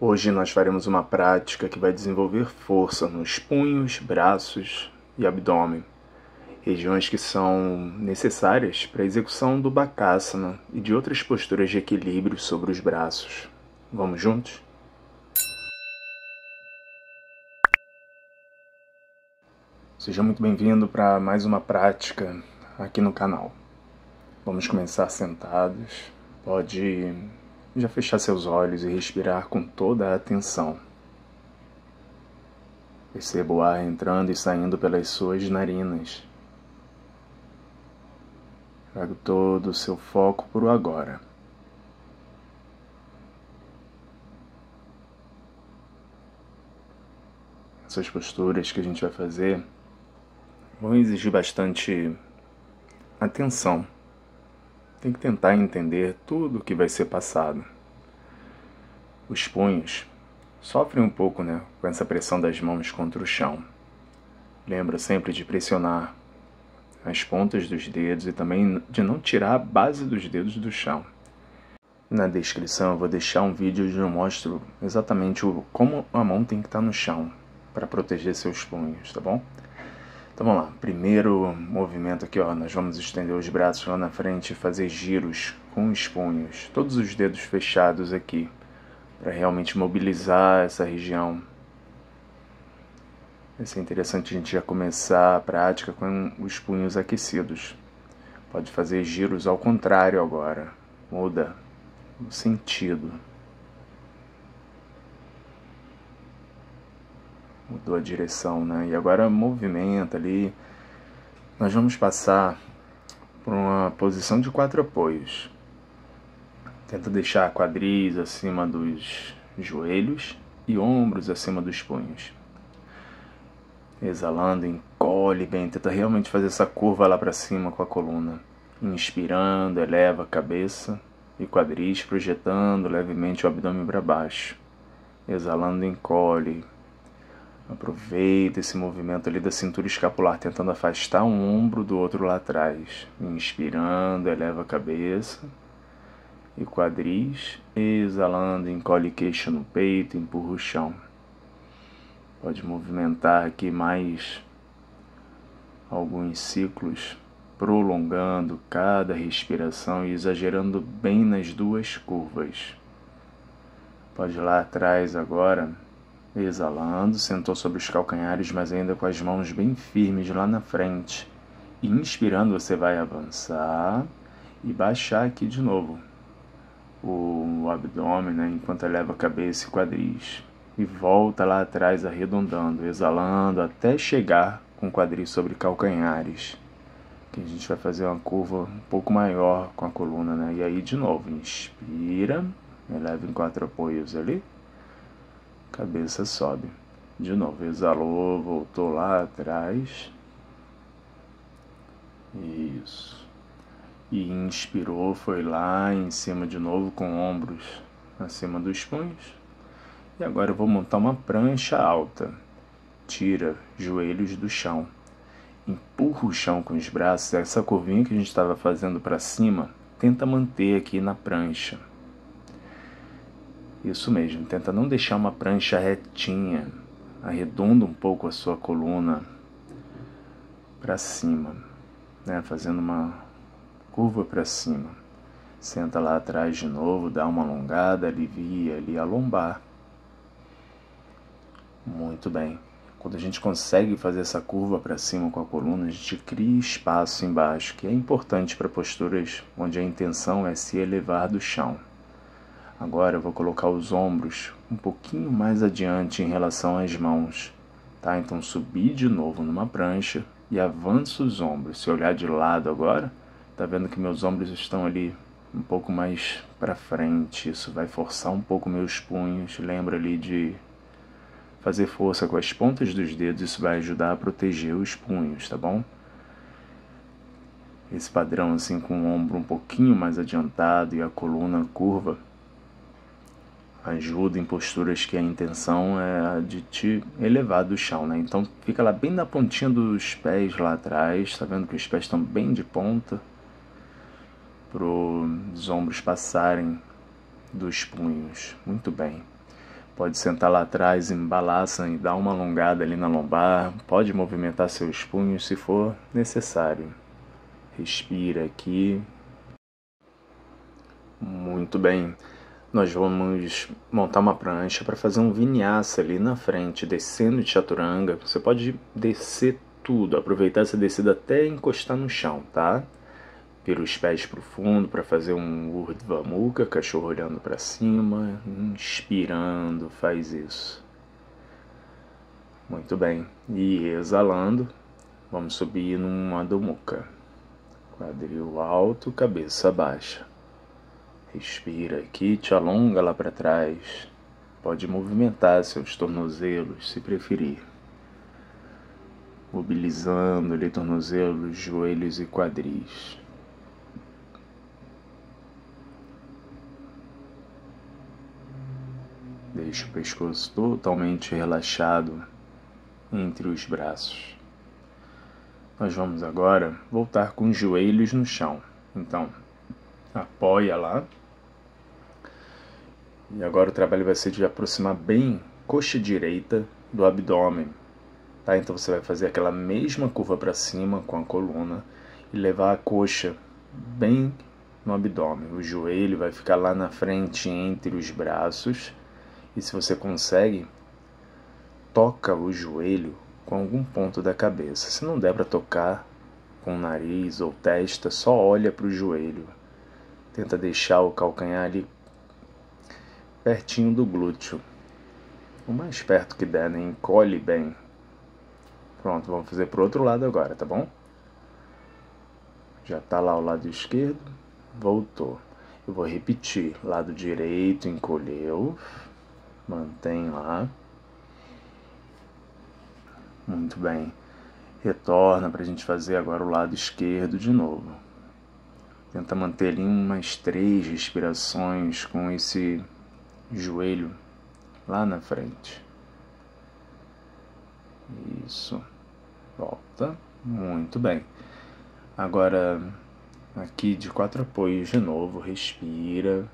Hoje nós faremos uma prática que vai desenvolver força nos punhos, braços e abdômen, regiões que são necessárias para a execução do Bakasana e de outras posturas de equilíbrio sobre os braços. Vamos juntos? Seja muito bem-vindo para mais uma prática aqui no canal. Vamos começar sentados. Pode já fechar seus olhos e respirar com toda a atenção. Perceba o ar entrando e saindo pelas suas narinas. Traga todo o seu foco para o agora. Essas posturas que a gente vai fazer vão exigir bastante atenção tem que tentar entender tudo o que vai ser passado. Os punhos sofrem um pouco né, com essa pressão das mãos contra o chão. Lembra sempre de pressionar as pontas dos dedos e também de não tirar a base dos dedos do chão. Na descrição eu vou deixar um vídeo onde eu mostro exatamente como a mão tem que estar no chão para proteger seus punhos, tá bom? Então vamos lá, primeiro movimento aqui, ó, nós vamos estender os braços lá na frente e fazer giros com os punhos, todos os dedos fechados aqui, para realmente mobilizar essa região. Vai ser interessante a gente já começar a prática com os punhos aquecidos. Pode fazer giros ao contrário agora, muda o sentido. mudou a direção, né? E agora movimenta ali. Nós vamos passar por uma posição de quatro apoios. Tenta deixar quadris acima dos joelhos e ombros acima dos punhos. Exalando, encolhe bem, tenta realmente fazer essa curva lá para cima com a coluna. Inspirando, eleva a cabeça e quadris, projetando levemente o abdômen para baixo. Exalando, encolhe, Aproveita esse movimento ali da cintura escapular, tentando afastar um ombro do outro lá atrás. Inspirando, eleva a cabeça e quadris. Exalando, encolhe queixo no peito, empurra o chão. Pode movimentar aqui mais alguns ciclos, prolongando cada respiração e exagerando bem nas duas curvas. Pode ir lá atrás agora Exalando, sentou sobre os calcanhares, mas ainda com as mãos bem firmes lá na frente. inspirando, você vai avançar e baixar aqui de novo o abdômen, né, enquanto eleva a cabeça e quadris. E volta lá atrás, arredondando, exalando até chegar com o quadril sobre calcanhares. Aqui a gente vai fazer uma curva um pouco maior com a coluna, né? E aí de novo, inspira, eleva em quatro apoios ali cabeça sobe. De novo, exalou, voltou lá atrás. Isso. E inspirou, foi lá em cima de novo com ombros acima dos punhos. E agora eu vou montar uma prancha alta. Tira joelhos do chão. Empurra o chão com os braços. Essa curvinha que a gente estava fazendo para cima, tenta manter aqui na prancha. Isso mesmo, tenta não deixar uma prancha retinha. Arredonda um pouco a sua coluna para cima, né? fazendo uma curva para cima. Senta lá atrás de novo, dá uma alongada, alivia ali a lombar. Muito bem. Quando a gente consegue fazer essa curva para cima com a coluna, a gente cria espaço embaixo, que é importante para posturas onde a intenção é se elevar do chão. Agora eu vou colocar os ombros um pouquinho mais adiante em relação às mãos, tá? Então subi de novo numa prancha e avanço os ombros. Se olhar de lado agora, tá vendo que meus ombros estão ali um pouco mais para frente. Isso vai forçar um pouco meus punhos. Lembra ali de fazer força com as pontas dos dedos, isso vai ajudar a proteger os punhos, tá bom? Esse padrão assim com o ombro um pouquinho mais adiantado e a coluna curva ajuda em posturas que a intenção é a de te elevar do chão, né? Então fica lá bem na pontinha dos pés lá atrás, tá vendo que os pés estão bem de ponta para os ombros passarem dos punhos. Muito bem. Pode sentar lá atrás, embalaça e dar uma alongada ali na lombar. Pode movimentar seus punhos se for necessário. Respira aqui. Muito bem nós vamos montar uma prancha para fazer um vinhaça ali na frente, descendo de chaturanga. Você pode descer tudo, aproveitar essa descida até encostar no chão, tá? os pés para o fundo para fazer um Urdhva cachorro olhando para cima, inspirando, faz isso. Muito bem. E exalando, vamos subir numa domuca. Quadril alto, cabeça baixa. Respira aqui, te alonga lá para trás. Pode movimentar seus tornozelos, se preferir. Mobilizando-lhe tornozelos, joelhos e quadris. Deixe o pescoço totalmente relaxado entre os braços. Nós vamos agora voltar com os joelhos no chão. Então, apoia lá e agora o trabalho vai ser de aproximar bem coxa direita do abdômen. Tá? Então você vai fazer aquela mesma curva para cima com a coluna e levar a coxa bem no abdômen. O joelho vai ficar lá na frente entre os braços. E se você consegue, toca o joelho com algum ponto da cabeça. Se não der para tocar com o nariz ou testa, só olha para o joelho. Tenta deixar o calcanhar ali pertinho do glúteo. O mais perto que der, né? Encolhe bem. Pronto, vamos fazer pro outro lado agora, tá bom? Já tá lá o lado esquerdo, voltou. Eu vou repetir, lado direito encolheu, mantém lá. Muito bem. Retorna para a gente fazer agora o lado esquerdo de novo. Tenta manter ali umas três respirações com esse joelho lá na frente. Isso. Volta. Muito bem. Agora, aqui de quatro apoios de novo, respira.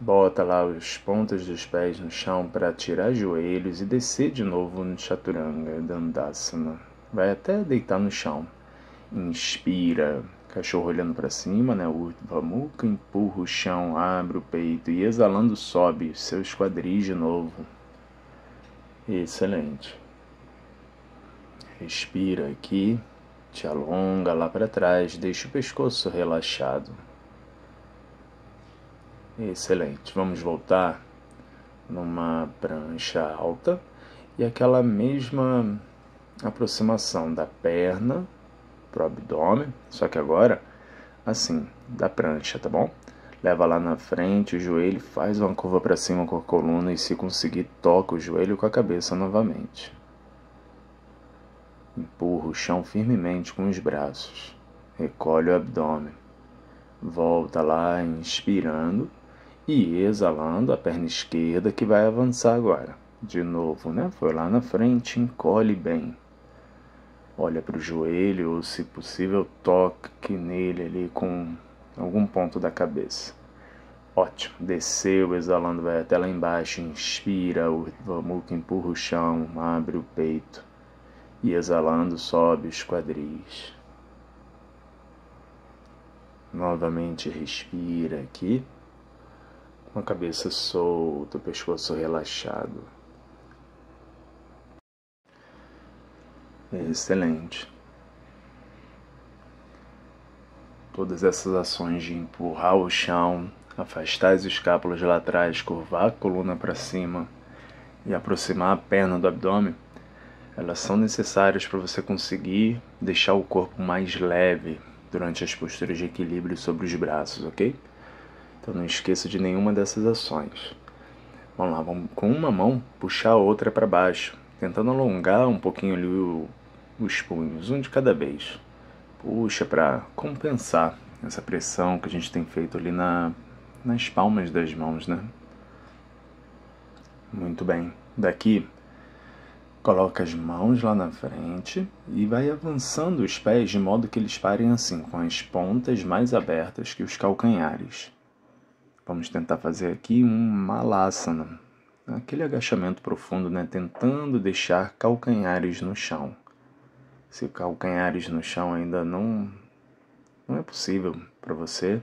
Bota lá os pontas dos pés no chão para tirar joelhos e descer de novo no chaturanga, dandasana. Vai até deitar no chão. Inspira, cachorro olhando para cima, né? Urdhva empurra o chão, abre o peito e exalando sobe seus quadris de novo. Excelente. Respira aqui, te alonga lá para trás, deixa o pescoço relaxado. Excelente. Vamos voltar numa prancha alta e aquela mesma aproximação da perna pro abdômen, só que agora assim, da prancha, tá bom? Leva lá na frente o joelho, faz uma curva para cima com a coluna e se conseguir, toca o joelho com a cabeça novamente. Empurra o chão firmemente com os braços. Recolhe o abdômen. Volta lá inspirando e exalando a perna esquerda que vai avançar agora. De novo, né? Foi lá na frente, encolhe bem olha para o joelho ou, se possível, toque nele ali com algum ponto da cabeça. Ótimo. Desceu, exalando, vai até lá embaixo. Inspira, o muco empurra o chão, abre o peito. E exalando, sobe os quadris. Novamente respira aqui. Com a cabeça solta, o pescoço relaxado. Excelente. Todas essas ações de empurrar o chão, afastar as escápulas lá atrás, curvar a coluna para cima e aproximar a perna do abdômen, elas são necessárias para você conseguir deixar o corpo mais leve durante as posturas de equilíbrio sobre os braços, ok? Então não esqueça de nenhuma dessas ações. Vamos lá, vamos com uma mão puxar a outra para baixo, tentando alongar um pouquinho ali o os punhos, um de cada vez. Puxa para compensar essa pressão que a gente tem feito ali na, nas palmas das mãos, né? Muito bem. Daqui, coloca as mãos lá na frente e vai avançando os pés de modo que eles parem assim, com as pontas mais abertas que os calcanhares. Vamos tentar fazer aqui um malasana, né? aquele agachamento profundo, né? tentando deixar calcanhares no chão se calcanhares no chão ainda não não é possível para você,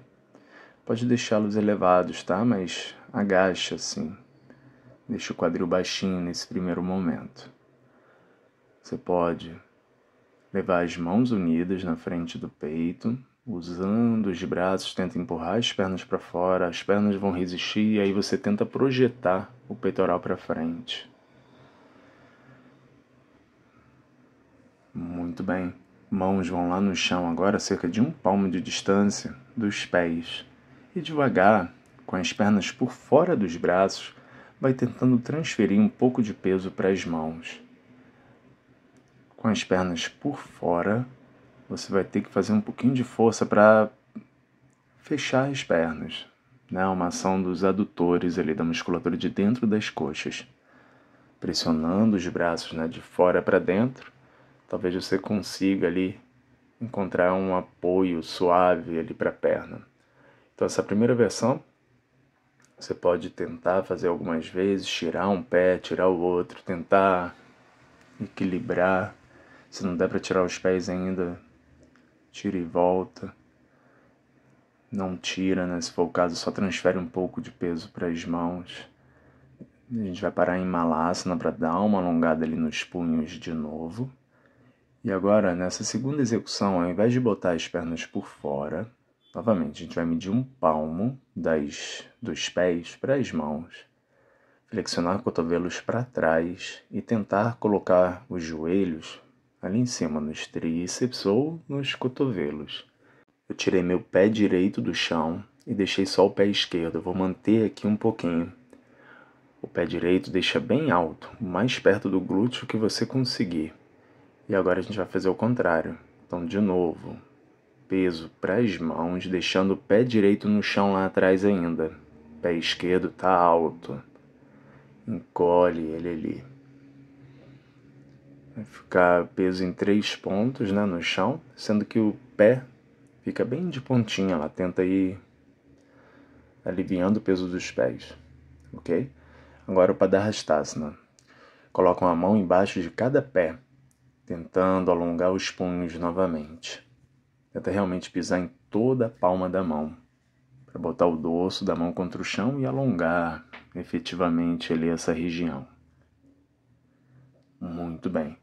pode deixá-los elevados, tá? Mas agacha assim. Deixa o quadril baixinho nesse primeiro momento. Você pode levar as mãos unidas na frente do peito, usando os braços, tenta empurrar as pernas para fora, as pernas vão resistir e aí você tenta projetar o peitoral para frente. Muito bem. Mãos vão lá no chão agora, cerca de um palmo de distância dos pés. E devagar, com as pernas por fora dos braços, vai tentando transferir um pouco de peso para as mãos. Com as pernas por fora, você vai ter que fazer um pouquinho de força para fechar as pernas. Né? Uma ação dos adutores ali, da musculatura de dentro das coxas. Pressionando os braços né, de fora para dentro talvez você consiga ali encontrar um apoio suave ali para a perna. Então essa primeira versão você pode tentar fazer algumas vezes, tirar um pé, tirar o outro, tentar equilibrar. Se não der para tirar os pés ainda, tira e volta. Não tira, né? Se for o caso, só transfere um pouco de peso para as mãos. A gente vai parar em malasana para dar uma alongada ali nos punhos de novo. E agora, nessa segunda execução, ao invés de botar as pernas por fora, novamente, a gente vai medir um palmo das, dos pés para as mãos, flexionar cotovelos para trás e tentar colocar os joelhos ali em cima, nos tríceps ou nos cotovelos. Eu tirei meu pé direito do chão e deixei só o pé esquerdo. Eu vou manter aqui um pouquinho. O pé direito deixa bem alto, o mais perto do glúteo que você conseguir. E agora a gente vai fazer o contrário. Então, de novo, peso para as mãos, deixando o pé direito no chão lá atrás ainda. Pé esquerdo tá alto. Encolhe ele ali. Vai ficar peso em três pontos né, no chão, sendo que o pé fica bem de pontinha lá. Tenta ir aliviando o peso dos pés, ok? Agora o Padarhastasana. Coloca uma mão embaixo de cada pé tentando alongar os punhos novamente. Tenta realmente pisar em toda a palma da mão, para botar o dorso da mão contra o chão e alongar efetivamente ali essa região. Muito bem.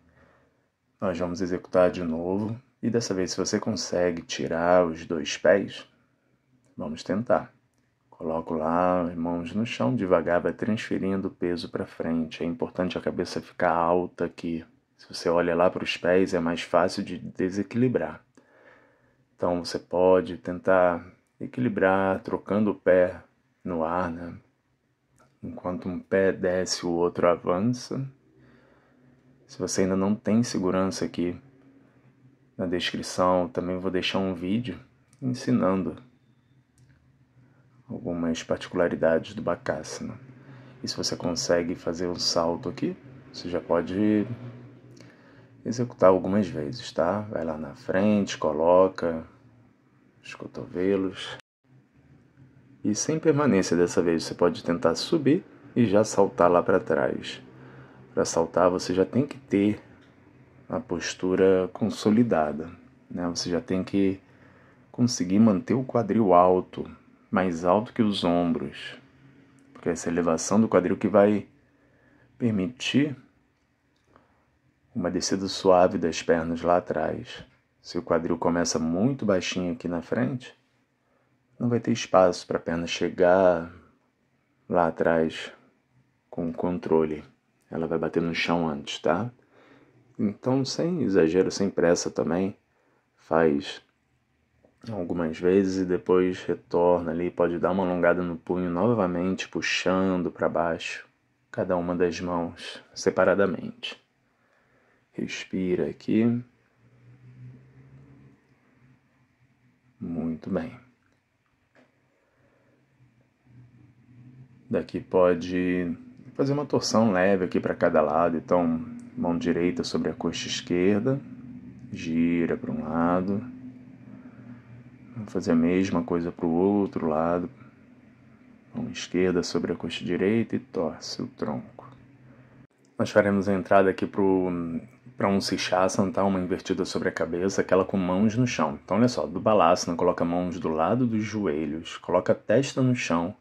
Nós vamos executar de novo e dessa vez se você consegue tirar os dois pés, vamos tentar. Coloco lá as mãos no chão devagar, vai transferindo o peso para frente. É importante a cabeça ficar alta aqui se você olha lá para os pés, é mais fácil de desequilibrar. Então você pode tentar equilibrar trocando o pé no ar, né? Enquanto um pé desce, o outro avança. Se você ainda não tem segurança aqui, na descrição também vou deixar um vídeo ensinando algumas particularidades do Bakasana. Né? E se você consegue fazer um salto aqui, você já pode executar algumas vezes, tá? Vai lá na frente, coloca os cotovelos. E sem permanência dessa vez, você pode tentar subir e já saltar lá para trás. Para saltar, você já tem que ter a postura consolidada, né? Você já tem que conseguir manter o quadril alto, mais alto que os ombros, porque essa elevação do quadril que vai permitir uma descida suave das pernas lá atrás. Se o quadril começa muito baixinho aqui na frente, não vai ter espaço para a perna chegar lá atrás com controle. Ela vai bater no chão antes, tá? Então, sem exagero, sem pressa também, faz algumas vezes e depois retorna ali, pode dar uma alongada no punho novamente, puxando para baixo cada uma das mãos separadamente. Respira aqui. Muito bem. Daqui pode fazer uma torção leve aqui para cada lado. Então, mão direita sobre a coxa esquerda, gira para um lado. Vamos fazer a mesma coisa para o outro lado. Mão esquerda sobre a coxa direita e torce o tronco. Nós faremos a entrada aqui para o para um sixá, sentar uma invertida sobre a cabeça, aquela com mãos no chão. Então, olha só, do balasana, né, coloca mãos do lado dos joelhos, coloca a testa no chão.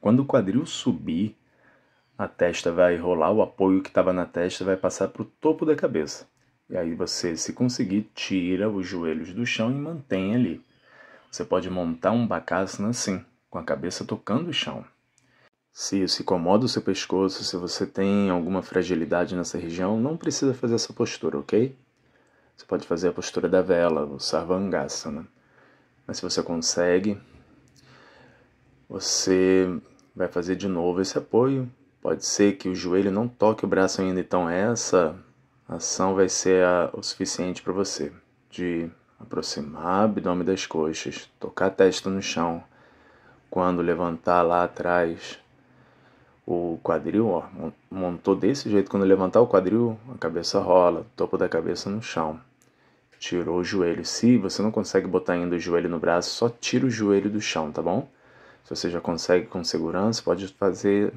Quando o quadril subir, a testa vai rolar, o apoio que estava na testa vai passar para o topo da cabeça. E aí você, se conseguir, tira os joelhos do chão e mantém ali. Você pode montar um bakasana assim, com a cabeça tocando o chão. Se isso incomoda o seu pescoço, se você tem alguma fragilidade nessa região, não precisa fazer essa postura, ok? Você pode fazer a postura da vela, o Sarvangasana. Né? Mas se você consegue, você vai fazer de novo esse apoio. Pode ser que o joelho não toque o braço ainda, então essa ação vai ser a, o suficiente para você. De aproximar o abdômen das coxas, tocar a testa no chão. Quando levantar lá atrás, o quadril, ó, montou desse jeito. Quando levantar o quadril, a cabeça rola, topo da cabeça no chão. Tirou o joelho. Se você não consegue botar ainda o joelho no braço, só tira o joelho do chão, tá bom? Se você já consegue com segurança, pode fazer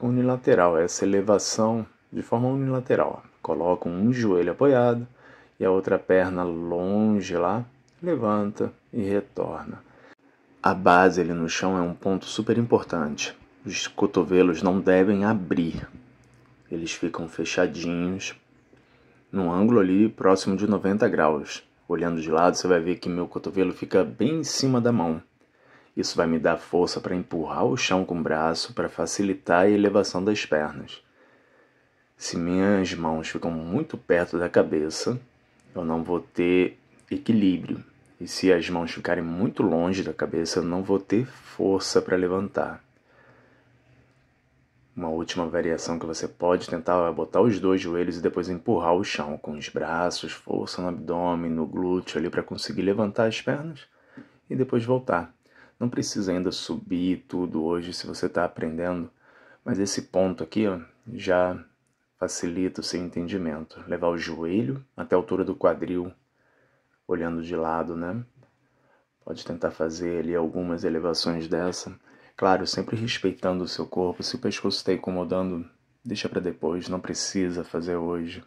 unilateral, essa elevação de forma unilateral. Coloca um joelho apoiado e a outra perna longe lá, levanta e retorna. A base ali no chão é um ponto super importante. Os cotovelos não devem abrir, eles ficam fechadinhos num ângulo ali próximo de 90 graus. Olhando de lado, você vai ver que meu cotovelo fica bem em cima da mão. Isso vai me dar força para empurrar o chão com o braço para facilitar a elevação das pernas. Se minhas mãos ficam muito perto da cabeça, eu não vou ter equilíbrio. E se as mãos ficarem muito longe da cabeça, eu não vou ter força para levantar. Uma última variação que você pode tentar é botar os dois joelhos e depois empurrar o chão com os braços, força no abdômen, no glúteo ali para conseguir levantar as pernas e depois voltar. Não precisa ainda subir tudo hoje se você está aprendendo, mas esse ponto aqui ó, já facilita o seu entendimento. Levar o joelho até a altura do quadril, olhando de lado, né? Pode tentar fazer ali algumas elevações dessa. Claro, sempre respeitando o seu corpo. Se o pescoço está incomodando, deixa para depois, não precisa fazer hoje.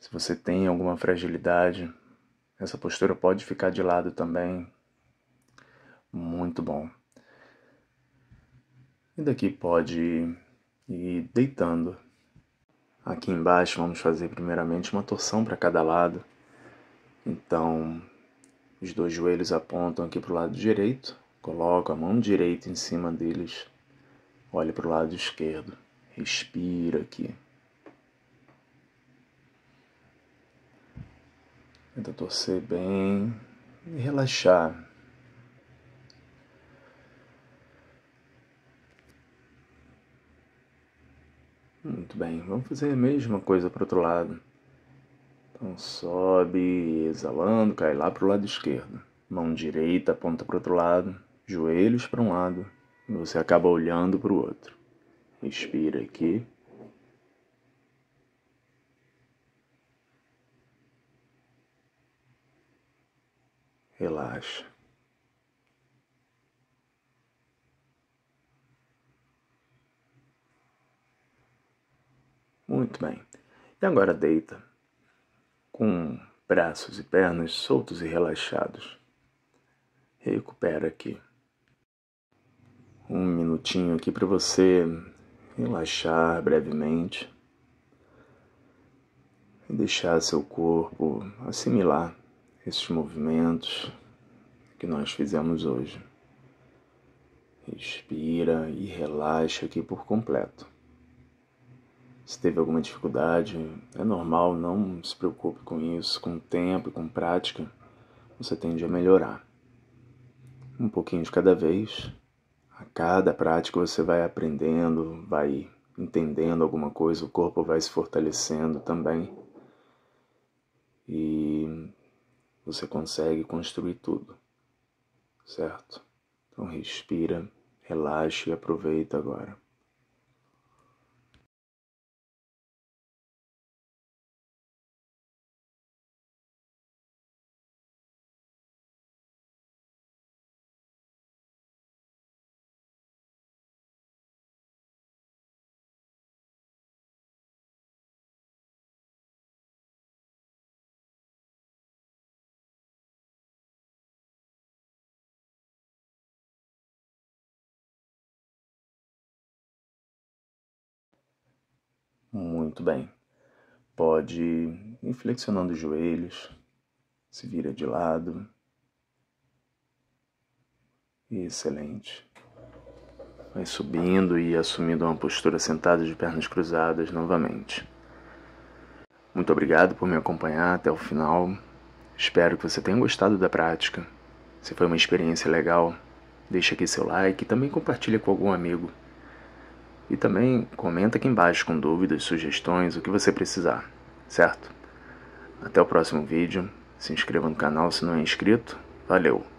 Se você tem alguma fragilidade, essa postura pode ficar de lado também. Muito bom. E daqui pode ir deitando. Aqui embaixo vamos fazer primeiramente uma torção para cada lado. Então, os dois joelhos apontam aqui para o lado direito Coloco a mão direita em cima deles. Olha para o lado esquerdo. Respira aqui. Tenta torcer bem e relaxar. Muito bem, vamos fazer a mesma coisa para o outro lado. Então sobe, exalando, cai lá para o lado esquerdo. Mão direita aponta para o outro lado joelhos para um lado e você acaba olhando para o outro. Inspira aqui. Relaxa. Muito bem. E agora deita com braços e pernas soltos e relaxados. Recupera aqui um minutinho aqui para você relaxar brevemente e deixar seu corpo assimilar esses movimentos que nós fizemos hoje. Respira e relaxa aqui por completo. Se teve alguma dificuldade, é normal, não se preocupe com isso. Com o tempo e com prática, você tende a melhorar. Um pouquinho de cada vez a cada prática você vai aprendendo, vai entendendo alguma coisa, o corpo vai se fortalecendo também. E você consegue construir tudo, certo? Então respira, relaxa e aproveita agora. Muito bem. Pode ir flexionando os joelhos, se vira de lado. Excelente. Vai subindo e assumindo uma postura sentada de pernas cruzadas novamente. Muito obrigado por me acompanhar até o final. Espero que você tenha gostado da prática. Se foi uma experiência legal, deixa aqui seu like e também compartilha com algum amigo. E também comenta aqui embaixo com dúvidas, sugestões, o que você precisar, certo? Até o próximo vídeo. Se inscreva no canal se não é inscrito. Valeu!